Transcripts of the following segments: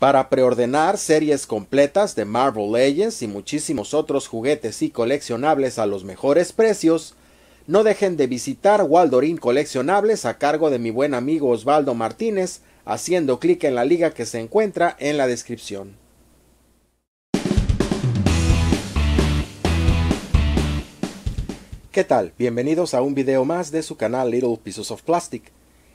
Para preordenar series completas de Marvel Legends y muchísimos otros juguetes y coleccionables a los mejores precios, no dejen de visitar Waldorin Coleccionables a cargo de mi buen amigo Osvaldo Martínez, haciendo clic en la liga que se encuentra en la descripción. ¿Qué tal? Bienvenidos a un video más de su canal Little Pieces of Plastic.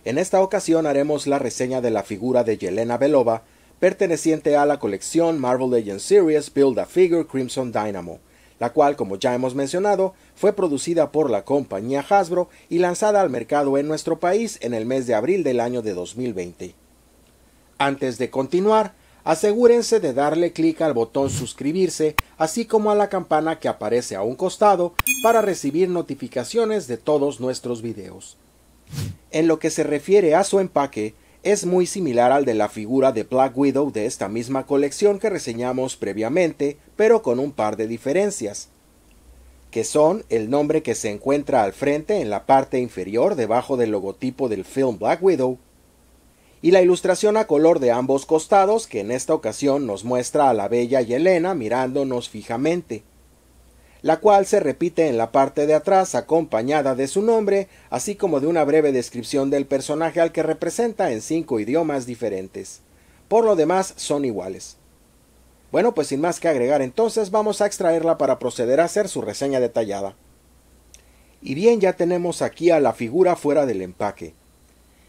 En esta ocasión haremos la reseña de la figura de Yelena Belova, perteneciente a la colección Marvel Legends Series Build a Figure Crimson Dynamo, la cual, como ya hemos mencionado, fue producida por la compañía Hasbro y lanzada al mercado en nuestro país en el mes de abril del año de 2020. Antes de continuar, asegúrense de darle clic al botón suscribirse, así como a la campana que aparece a un costado para recibir notificaciones de todos nuestros videos. En lo que se refiere a su empaque, es muy similar al de la figura de Black Widow de esta misma colección que reseñamos previamente, pero con un par de diferencias, que son el nombre que se encuentra al frente en la parte inferior debajo del logotipo del film Black Widow, y la ilustración a color de ambos costados que en esta ocasión nos muestra a la bella Yelena mirándonos fijamente la cual se repite en la parte de atrás acompañada de su nombre, así como de una breve descripción del personaje al que representa en cinco idiomas diferentes. Por lo demás son iguales. Bueno, pues sin más que agregar entonces vamos a extraerla para proceder a hacer su reseña detallada. Y bien, ya tenemos aquí a la figura fuera del empaque.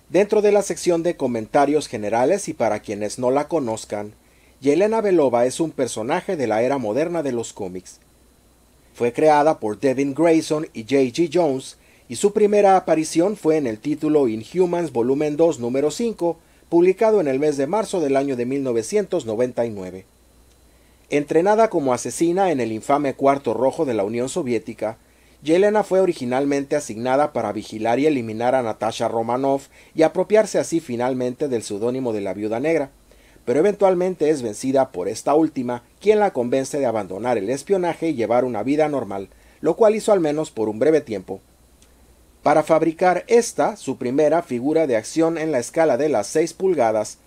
Dentro de la sección de comentarios generales y para quienes no la conozcan, Yelena Belova es un personaje de la era moderna de los cómics. Fue creada por Devin Grayson y J.G. Jones y su primera aparición fue en el título Inhumans Volumen 2 número 5, publicado en el mes de marzo del año de 1999. Entrenada como asesina en el infame Cuarto Rojo de la Unión Soviética, Yelena fue originalmente asignada para vigilar y eliminar a Natasha Romanoff y apropiarse así finalmente del seudónimo de la Viuda Negra pero eventualmente es vencida por esta última, quien la convence de abandonar el espionaje y llevar una vida normal, lo cual hizo al menos por un breve tiempo. Para fabricar esta, su primera figura de acción en la escala de las 6 pulgadas,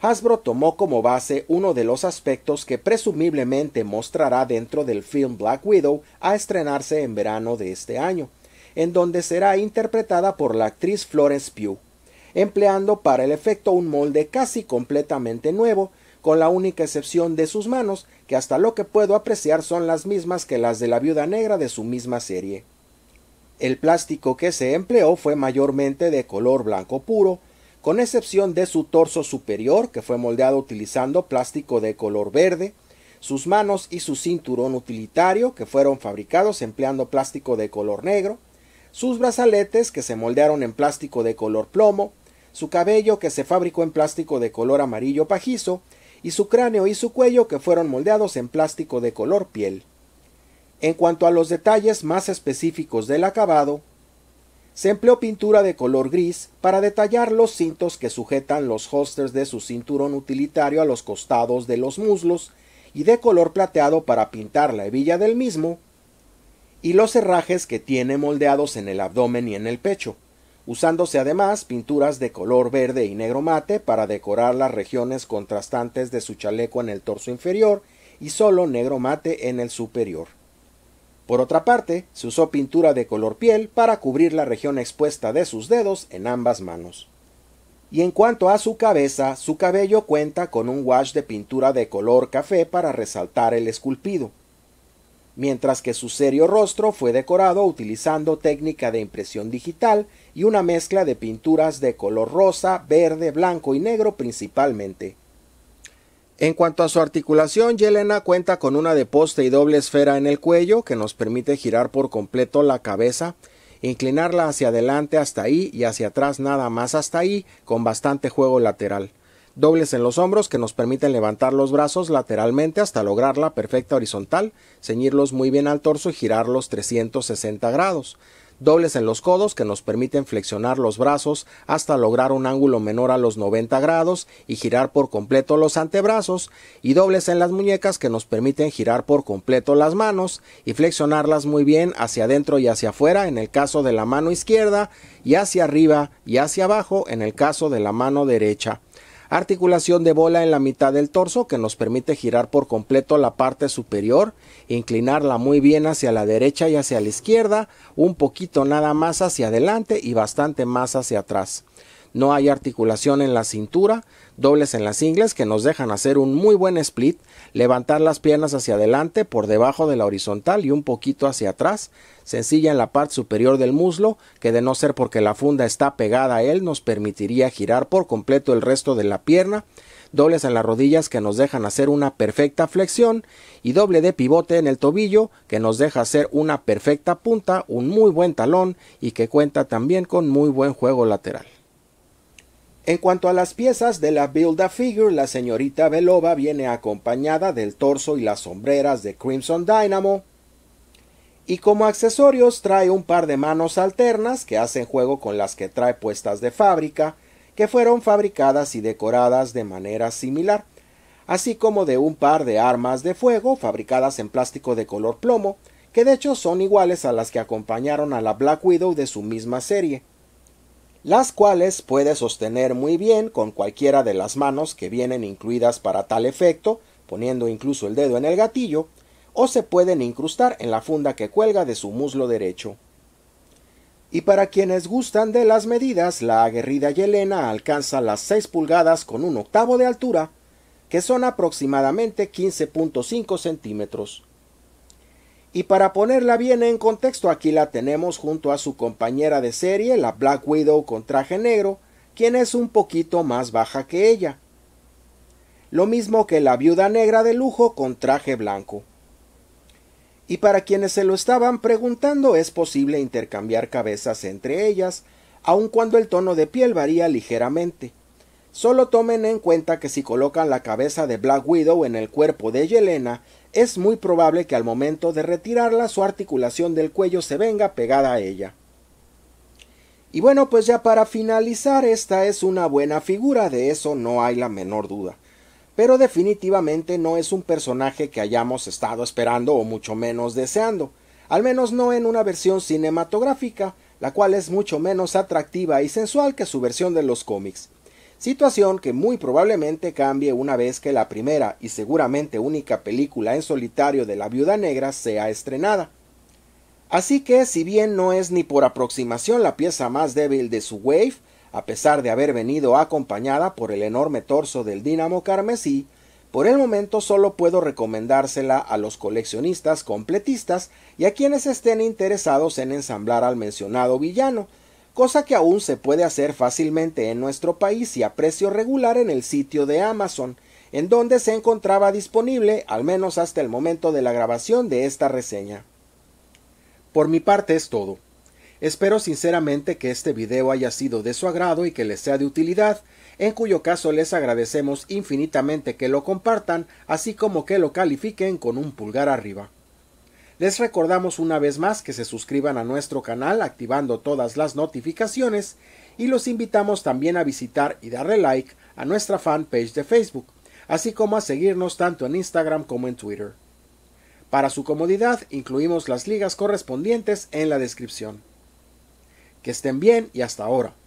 Hasbro tomó como base uno de los aspectos que presumiblemente mostrará dentro del film Black Widow a estrenarse en verano de este año, en donde será interpretada por la actriz Florence Pugh empleando para el efecto un molde casi completamente nuevo, con la única excepción de sus manos, que hasta lo que puedo apreciar son las mismas que las de la viuda negra de su misma serie. El plástico que se empleó fue mayormente de color blanco puro, con excepción de su torso superior, que fue moldeado utilizando plástico de color verde, sus manos y su cinturón utilitario, que fueron fabricados empleando plástico de color negro, sus brazaletes, que se moldearon en plástico de color plomo, su cabello que se fabricó en plástico de color amarillo pajizo, y su cráneo y su cuello que fueron moldeados en plástico de color piel. En cuanto a los detalles más específicos del acabado, se empleó pintura de color gris para detallar los cintos que sujetan los holsters de su cinturón utilitario a los costados de los muslos y de color plateado para pintar la hebilla del mismo y los herrajes que tiene moldeados en el abdomen y en el pecho usándose además pinturas de color verde y negro mate para decorar las regiones contrastantes de su chaleco en el torso inferior y solo negro mate en el superior. Por otra parte, se usó pintura de color piel para cubrir la región expuesta de sus dedos en ambas manos. Y en cuanto a su cabeza, su cabello cuenta con un wash de pintura de color café para resaltar el esculpido mientras que su serio rostro fue decorado utilizando técnica de impresión digital y una mezcla de pinturas de color rosa, verde, blanco y negro principalmente. En cuanto a su articulación, Yelena cuenta con una de poste y doble esfera en el cuello que nos permite girar por completo la cabeza, inclinarla hacia adelante hasta ahí y hacia atrás nada más hasta ahí, con bastante juego lateral dobles en los hombros que nos permiten levantar los brazos lateralmente hasta lograr la perfecta horizontal, ceñirlos muy bien al torso y girarlos 360 grados, dobles en los codos que nos permiten flexionar los brazos hasta lograr un ángulo menor a los 90 grados y girar por completo los antebrazos, y dobles en las muñecas que nos permiten girar por completo las manos y flexionarlas muy bien hacia adentro y hacia afuera en el caso de la mano izquierda y hacia arriba y hacia abajo en el caso de la mano derecha articulación de bola en la mitad del torso que nos permite girar por completo la parte superior, inclinarla muy bien hacia la derecha y hacia la izquierda, un poquito nada más hacia adelante y bastante más hacia atrás no hay articulación en la cintura, dobles en las ingles que nos dejan hacer un muy buen split, levantar las piernas hacia adelante por debajo de la horizontal y un poquito hacia atrás, sencilla en la parte superior del muslo, que de no ser porque la funda está pegada a él nos permitiría girar por completo el resto de la pierna, dobles en las rodillas que nos dejan hacer una perfecta flexión y doble de pivote en el tobillo que nos deja hacer una perfecta punta, un muy buen talón y que cuenta también con muy buen juego lateral. En cuanto a las piezas de la Build a Figure, la señorita Belova viene acompañada del torso y las sombreras de Crimson Dynamo. Y como accesorios trae un par de manos alternas que hacen juego con las que trae puestas de fábrica, que fueron fabricadas y decoradas de manera similar, así como de un par de armas de fuego fabricadas en plástico de color plomo, que de hecho son iguales a las que acompañaron a la Black Widow de su misma serie las cuales puede sostener muy bien con cualquiera de las manos que vienen incluidas para tal efecto, poniendo incluso el dedo en el gatillo, o se pueden incrustar en la funda que cuelga de su muslo derecho. Y para quienes gustan de las medidas, la aguerrida Yelena alcanza las seis pulgadas con un octavo de altura, que son aproximadamente 15.5 centímetros. Y para ponerla bien en contexto, aquí la tenemos junto a su compañera de serie, la Black Widow con traje negro, quien es un poquito más baja que ella. Lo mismo que la viuda negra de lujo con traje blanco. Y para quienes se lo estaban preguntando, es posible intercambiar cabezas entre ellas, aun cuando el tono de piel varía ligeramente. Solo tomen en cuenta que si colocan la cabeza de Black Widow en el cuerpo de Yelena, es muy probable que al momento de retirarla su articulación del cuello se venga pegada a ella. Y bueno, pues ya para finalizar, esta es una buena figura, de eso no hay la menor duda. Pero definitivamente no es un personaje que hayamos estado esperando o mucho menos deseando, al menos no en una versión cinematográfica, la cual es mucho menos atractiva y sensual que su versión de los cómics situación que muy probablemente cambie una vez que la primera y seguramente única película en solitario de la Viuda Negra sea estrenada. Así que si bien no es ni por aproximación la pieza más débil de su wave, a pesar de haber venido acompañada por el enorme torso del dínamo carmesí, por el momento solo puedo recomendársela a los coleccionistas completistas y a quienes estén interesados en ensamblar al mencionado villano, cosa que aún se puede hacer fácilmente en nuestro país y a precio regular en el sitio de Amazon, en donde se encontraba disponible al menos hasta el momento de la grabación de esta reseña. Por mi parte es todo. Espero sinceramente que este video haya sido de su agrado y que les sea de utilidad, en cuyo caso les agradecemos infinitamente que lo compartan, así como que lo califiquen con un pulgar arriba. Les recordamos una vez más que se suscriban a nuestro canal activando todas las notificaciones y los invitamos también a visitar y darle like a nuestra fanpage de Facebook, así como a seguirnos tanto en Instagram como en Twitter. Para su comodidad incluimos las ligas correspondientes en la descripción. Que estén bien y hasta ahora.